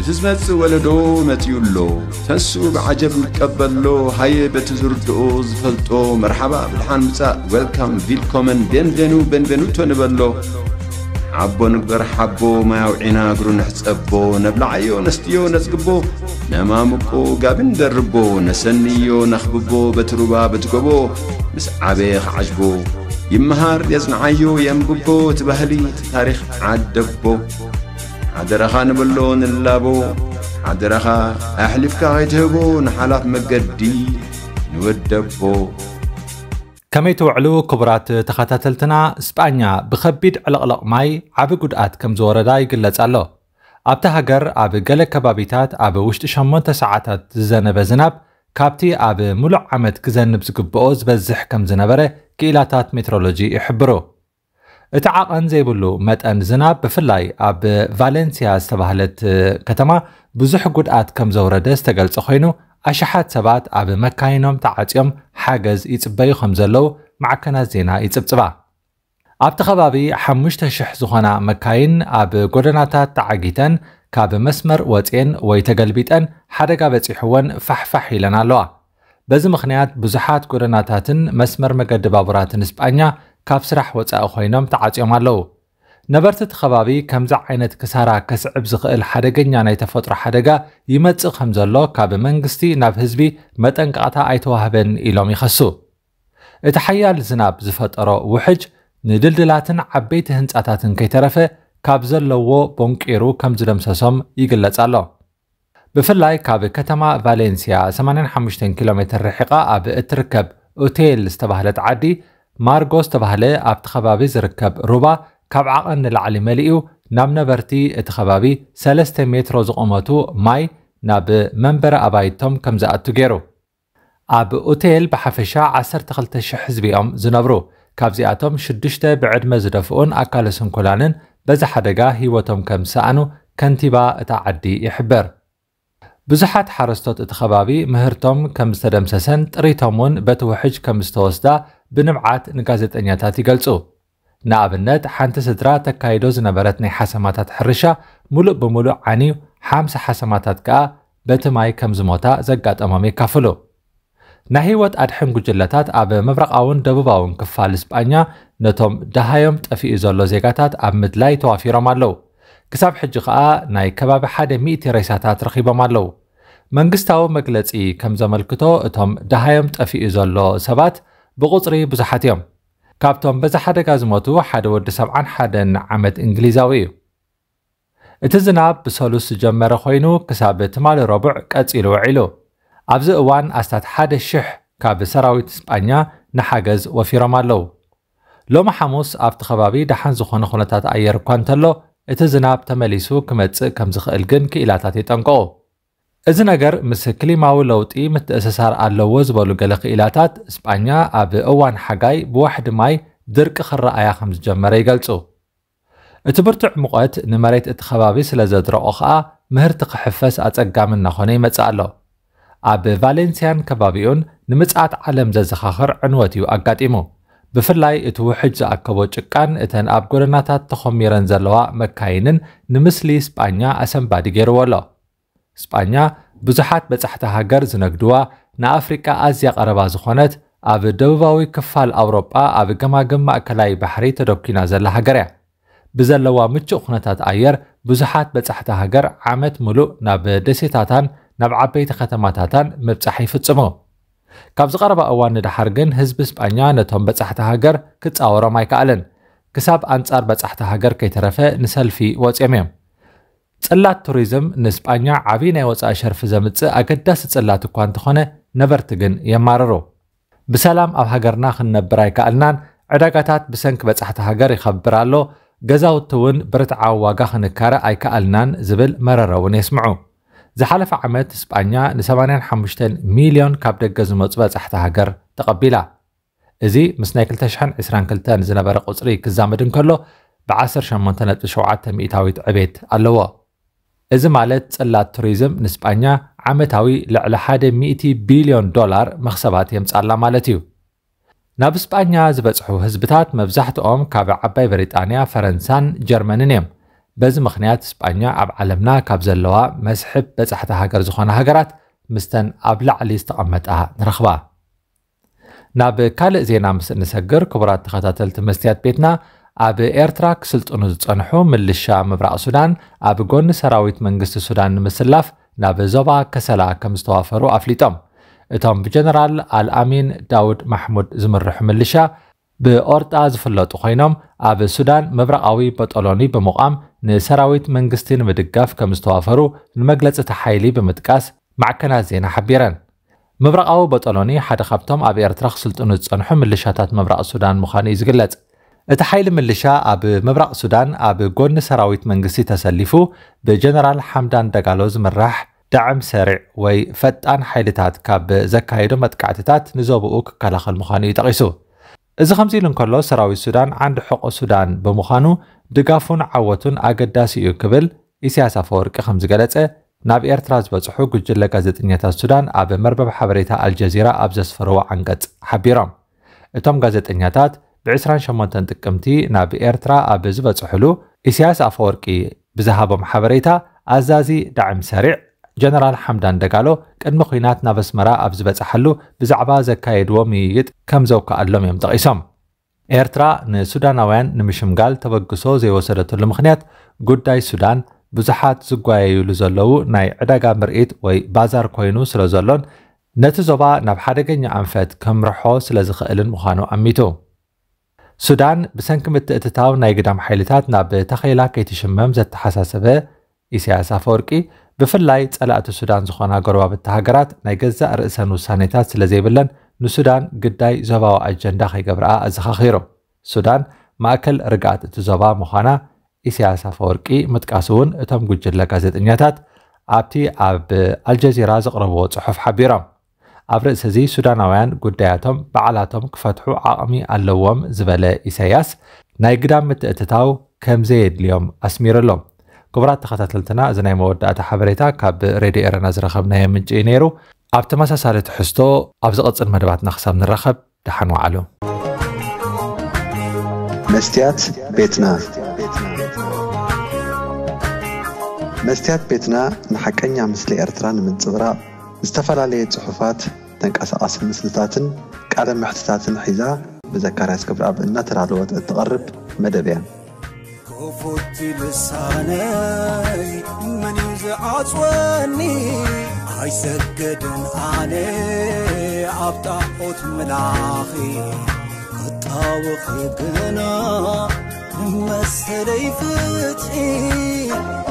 እቲ ዝመጽእ ወለዶ መጺኡሎ ተንሱ ብዓጀብ ንቀበሎ ሃየ በቲ ዝርድኦ ዝፈልጦ መርሓባ ብድሓን ምጻእ ዌልካም ቪልኮመን ቤንቬኑ ቤንቬኑቶ ንበሎ ዓቦ ንግበር ሓቦ ማያውዒና እግሩ ንሕጸቦ ነብላዓዮ ነስትዮ ነጽግቦ ነማምቆ ጋብን ደርቦ ነሰንዮ ነኽብቦ በቲ ሩባ በቲ ጎቦ ምስ ዓበየ ኸዓጅቦ ይመሃር የጽንዓዮ የምግቦ እቲ ባህሊ እቲ ታሪኽ ዓደቦ حدرخا نبلون اللابو حدرخا أحلفك غيتهبون حلف مقدي نودبو ከመይ ትውዕሉ ክቡራት ተኸታተልትና ስጳኛ ብከቢድ ዕለቕለቕ ማይ ዓብ ጉድኣት ከም ዝወረዳ ይግለጽ ኣሎ ኣብቲ ሃገር ኣብ ገለ ከባቢታት ኣብ ውሽጢ 8 ሰዓታት ዝዘነበ ዝናብ ካብቲ ኣብ ሙሉዕ ዓመት ክዘንብ ዝግብኦ ዝበዝሕ ከም ዝነበረ ክኢላታት ሜትሮሎጂ ይሕብሩ እቲ ዓቐን ዘይብሉ መጠን ዝናብ ብፍላይ ኣብ ቫሌንስያ ዝተባህለት ከተማ ብዙሕ ጉድኣት ከም ዘውረደ ዝተገልጸ ኮይኑ ኣሸሓት ሰባት ኣብ መካይኖም ተዓፂኦም ሓገዝ ይፅበዩ ከም ዘለዉ ማዕከናት ዜና ይፅብፅባ ኣብቲ ከባቢ 5,000 ዝኾና መካይን ኣብ ጎደናታት ተዓጊተን ካብ መስመር ወፅን ወይ ተገልቢጠን ሓደጋ በፂሕወን ፋሕፋሕ ኢለን ኣለዋ በዚ ምክንያት ብዙሓት ጎደናታትን መስመር መገዲ ባቡራትን እስጳኛ ካብ ስራሕ ወፃኢ ኮይኖም ተዓፂኦም ኣለው ነበርቲ እቲ ከባቢ ከምዚ ዓይነት ክሳራ ከስዕብ ዝኽእል ሓደገኛ ናይ ተፈጥሮ ሓደጋ ይመፅእ ከም ዘሎ ካብ መንግስቲ ናብ ህዝቢ መጠንቃቕታ ኣይተዋህበን ኢሎም ይኸሱ እቲ ሓያል ዝናብ ዝፈጠሮ ውሕጅ ንድልድላትን ዓበይቲ ህንፃታትን ከይተረፈ ካብ ዘለዎ ቦንቂሩ ከም ዝደምሰሶም ይግለጽ ኣሎ ብፍላይ ካብ ከተማ ቫሌንስያ 85 ኪሎ ሜትር ርሒቓ ኣብ እትርከብ ኦቴል ዝተባህለት ዓዲ ማርጎ ዝተባህለ ኣብቲ ከባቢ ዝርከብ ሩባ ካብ ዓቐ ንላዕሊ መሊኡ ናብ ነበርቲ እቲ ከባቢ 3 ሜትሮ ዝቖመቱ ማይ ናብ መንበረ ኣባይቶም ከም ዝኣቱ ገይሩ ኣብ ኡቴል ብሓፈሻ 12,000 ህዝቢ እዮም ዝነብሩ ካብዚኣቶም 6 ብዕድመ ዝደፍኡን ኣካለ ስንኩላንን በዚ ሓደጋ ህይወቶም ከም ሰኣኑ ከንቲባ እታ ዓዲ ይሕበር ብዙሓት ሓረስቶት እቲ ከባቢ ምህርቶም ከም ዝተደምሰሰን ጥሪቶም እውን በቲ ውሕጅ ከም ዝተወስዳ ብንብዓት ንጋዜጠኛታት ይገልጹ ንኣብነት ሓንቲ ስድራ ተካይዶ ዝነበረት ናይ ሓሰማታት ሕርሻ ሙሉእ ብምሉእ ዓንዩ 50 ሓሰማታት ከኣ በቲ ማይ ከም ዝሞታ ዘጋጠሞም የካፍሉ ናይ ህይወት ኣድሕን ጉጅለታት ኣብ ምብራቃውን ደቡባውን ክፋል እስጳኛ ነቶም ደሃዮም ጠፊኡ ዘሎ ዜጋታት ኣብ ምድላይ ተዋፊሮም ኣለው ክሳብ ሕጂ ከኣ ናይ ከባቢ ሓደ 100 ሬሳታት ረኺቦም ኣለው መንግስታዊ መግለፂ ከም ዘመልክቶ እቶም ደሃዮም ጠፊኡ ዘሎ ሰባት ብቁፅሪ ብዙሓት እዮም ካብቶም በዚ ሓደጋ ዝሞቱ ሓደ ወዲ 71 ዓመት እንግሊዛዊ እዩ እቲ ዝናብ ብሰሉስ ዝጀመረ ኮይኑ ክሳብ ትማሊ ረቡዕ ቀፂሉ ውዒሉ ኣብዚ እዋን ኣስታት ሓደ ሽሕ ካብ ሰራዊት ስጳኛ ንሓገዝ ወፊሮም ኣለዉ ሎሚ ሓሙስ ኣብቲ ከባቢ ደሓን ዝኾነ ኩነታት ኣየር እኳ እንተሎ እቲ ዝናብ ተመሊሱ ክመጽእ ከም ዝኽእል ግን ክኢላታት የጠንቀቑ እዚ ነገር ምስ ክሊማዊ ለውጢ ምትእስሳር ኣለዎ ዝበሉ ገለ ክኢላታት እስጳኛ ኣብ እዋን ሓጋይ ብዋሕዲ ማይ ድርቂ ክረኣያ ከም ዝጀመረ ይገልጹ እቲ ብርቱዕ ሙቐት ንመሬት እቲ ከባቢ ስለ ዘድረቆ ከዓ ምህርቲ ክሕፈስ ኣጸጋሚ እናኾነ ይመጽእ ኣሎ ኣብ ቫሌንስያን ከባቢኡን ንምጽዓት ዓለም ዘዘኻኽር ዕንወት እዩ ኣጋጢሙ ብፍላይ እቲ ውሕጅ ዝኣከቦ ጭቃን እተን ኣብ ጎደናታት ተኸሚረን ዘለዋ መካይንን ንምስሊ እስጳኛ ኣሰንባዲ ገይርዎ ኣሎ እስጳኛ ብዙሓት በጻሕቲ ሃገር ዝነግድዋ ንኣፍሪቃ ኣዝያ ቀረባ ዝኾነት ኣብ ደቡባዊ ክፋል ኣውሮጳ ኣብ ገማግም ማእከላይ ባሕሪ ተደኪና ዘላ ሃገር እያ ብዘለዋ ምቹእ ኩነታት ኣየር ብዙሓት በጻሕቲ ሃገር ዓመት ሙሉእ ናብ ደሴታታን ናብ ዓበይቲ ከተማታታን ምብፃሕ ይፍጽሙ ካብ ዝቐረባ እዋን ንድሓር ግን ህዝቢ እስጳኛ ነቶም በጻሕቲ ሃገር ክጻወሮም ኣይከኣልን ክሳብ ኣንጻር በጻሕቲ ሃገር ከይተረፈ ንሰልፊ ወፂኦም እዮም ጽላት ቱሪዝም ንስጳኛ ዓብዪ ናይ ወፃኢ ሸርፊ ዘምፅእ ኣገዳሲ ጽላት እኳ እንተኾነ ነበርቲ ግን የማረሮ ብሰላም ኣብ ሃገርና ክንነብር ኣይከኣልናን ዕዳጋታት ብሰንኪ በጻሕቲ ሃገር ይኸብር ኣሎ ገዛውቲ እውን ብርትዓዊ ዋጋ ክንካረ ኣይከኣልናን ዝብል መረረ እውን የስምዑ ዝሓለፈ ዓመት እስጳኛ ን85 ሚልዮን ካብ ደገ ዝመፁ በጻሕቲ ሃገር ተቐቢላ እዚ ምስ ናይ 222 ዝነበረ ቁፅሪ ክዛመድን ከሎ ብ18.7 ሚእታዊት ዕቤት ኣለዎ እዚ ማለት ጽላት ቱሪዝም ንስጳኛ ዓመታዊ ልዕሊ 100 ቢልዮን ዶላር መኽሰባት የምጻላ ማለት እዩ ናብ ስጳኛ ዝበጽሑ ህዝብታት መብዛሕትኦም ካብ ዓባይ ብሪጣንያ ፈረንሳን ጀርመንን እዮም በዚ ምኽንያት ስጳኛ ኣብ ዓለምና ካብ ዘለዋ መስሕብ በጻሕቲ ሃገር ዝኾና ሃገራት ምስተን ኣብ ላዕሊ ዝተቐመጣ ንረኽባ ናብ ካልእ ዜና ምስ እንሰግር ክቡራት ተኸታተልቲ መስትያት ቤትና ኣብ ኤርትራ ክስልጥኑ ዝጸንሑ ምልሻ ምብራቕ ሱዳን ኣብ ጎኒ ሰራዊት መንግስቲ ሱዳን ንምስላፍ ናብ ዞባ ከሰላ ከም ዝተዋፈሩ ኣፍሊጦም እቶም ብጀነራል ኣልኣሚን ዳውድ ማሕሙድ ዝምርሑ ምልሻ ብኦርጣ ዝፍለጡ ኮይኖም ኣብ ሱዳን ምብራቃዊ በጠሎኒ ብምቋም ንሰራዊት መንግስቲ ንምድጋፍ ከም ዝተዋፈሩ ንመግለፂ እቲ ሓይሊ ብምጥቃስ ማዕከናት ዜና ሓቢረን ምብራቃዊ በጠሎኒ ሓደ ካብቶም ኣብ ኤርትራ ክስልጥኑ ዝጸንሑ ምልሻታት ምብራቕ ሱዳን ምዃኑ እዩ ዝግለጽ እቲ ሓይሊ ምልሻ ኣብ ምብራቕ ሱዳን ኣብ ጎኒ ሰራዊት መንግስቲ ተሰሊፉ ብጀነራል ሓምዳን ደጋሎ ዝምራሕ ዳዕም ሰሪዕ ወይ ፈጣን ሓይልታት ካብ ዘካየዶ መጥቃዕትታት ንዘብኡ ክከላኸል ምዃኑ እዩ ጠቒሱ እዚ ከምዚ ኢሉ እንከሎ ሰራዊት ሱዳን ዓንዲ ሕቆ ሱዳን ብምዃኑ ድጋፉን ዓወቱን ኣገዳሲ እዩ ክብል ኢስያስ ኣፈወርቂ ከም ዝገለፀ ናብ ኤርትራ ዝበፅሑ ጉጅለ ጋዜጠኛታት ሱዳን ኣብ መርበብ ሓበሬታ ኣልጀዚራ ኣብ ዘስፈርዎ ዓንቀጽ ሓቢሮም እቶም ጋዜጠኛታት ብ28 ጥቅምቲ ናብ ኤርትራ ኣብ ዝበፅሕሉ እስያስ ኣፈወርቂ ብዝሃቦም ሓበሬታ ኣዛዚ ዳዕም ሰሪዕ ጀነራል ሓምዳን ደጋሎ ቅድሚ ኩናት ናብ ኣስመራ ኣብ ዝበፅሐሉ ብዛዕባ ዘካየድዎ ምይይጥ ከም ዘውከኣሎም እዮም ጠቒሶም ኤርትራ ንሱዳናውያን ንምሽምጋል ተበግሶ ዘይወሰደትሉ ምክንያት ጉዳይ ሱዳን ብዙሓት ዝጓየዩሉ ዘለው ናይ ዕዳጋ ምርኢት ወይ ባዛር ኮይኑ ስለ ዘሎን ነቲ ዞባ ናብ ሓደገኛ ኣንፈት ከምርሖ ስለ ዝኽእልን ምዃኑ ኣሚቱ ሱዳን ብሰንኪ ምትእትታው ናይ ግዳም ሓይልታት ናብ ተኸላ ከይትሽመም ዘተሓሳሰበ ኢሳያስ ኣፈወርቂ ብፍላይ ጸላእቲ ሱዳን ዝኾና ጎረባብቲ ሃገራት ናይ ገዛእ ርእሰን ውሳኔታት ስለ ዘይብለን ንሱዳን ግዳይ ዞባዊ ኣጀንዳ ከይገብርኣ ኣዘኻኺሮም ሱዳን ማእከል ርግኣት እቲ ዞባ ምዃና ኢሳያስ ኣፈወርቂ ምጥቃስ እውን እቶም ጉጅለ ጋዜጠኛታት ኣብቲ ኣብ ኣልጀዚራ ዘቕረብዎ ጽሑፍ ሓቢሮም ኣብ ርእሲ እዚ ሱዳናውያን ጉዳያቶም በዓላቶም ክፈትሑ ዓቕሚ ኣለዎም ዝበለ ኢሳያስ ናይ ግዳም ምትእትታው ከምዘየድልዮም ኣስሚሩ ኣሎ ክቡራት ተኸታተልትና እዚ ናይ መወዳእታ ሓበሬታ ካብ ሬድዮ ኤረና ዝረኸብናዮ ምንጭ እዩ ነይሩ ኣብ ተመሳሳሊ ትሕዝቶ ኣብ ዝቐፅል መደባትና ክሳብ ንረኸብ ድሓን ዋዕሉ መስትያት ቤትና መስትያት ቤትና ንሓቀኛ ምስሊ ኤርትራ ንምንፅብራቅ ዝተፈላለየ ፅሑፋት ተንቀሳቐሲ ምስልታትን ቃለ ምሕትታትን ሒዛ ብዘካርያስ ክብረ ኣብ እናተዳለወት እትቐርብ መደብ እያ ኮፎቲ ልሳነይ መን እዩ ዝዓፅወኒ ኣይሰገድን ኣነ ኣብ ጣዖት መላኺ ክጣወኺ ግና መሰለይ ፍትሒ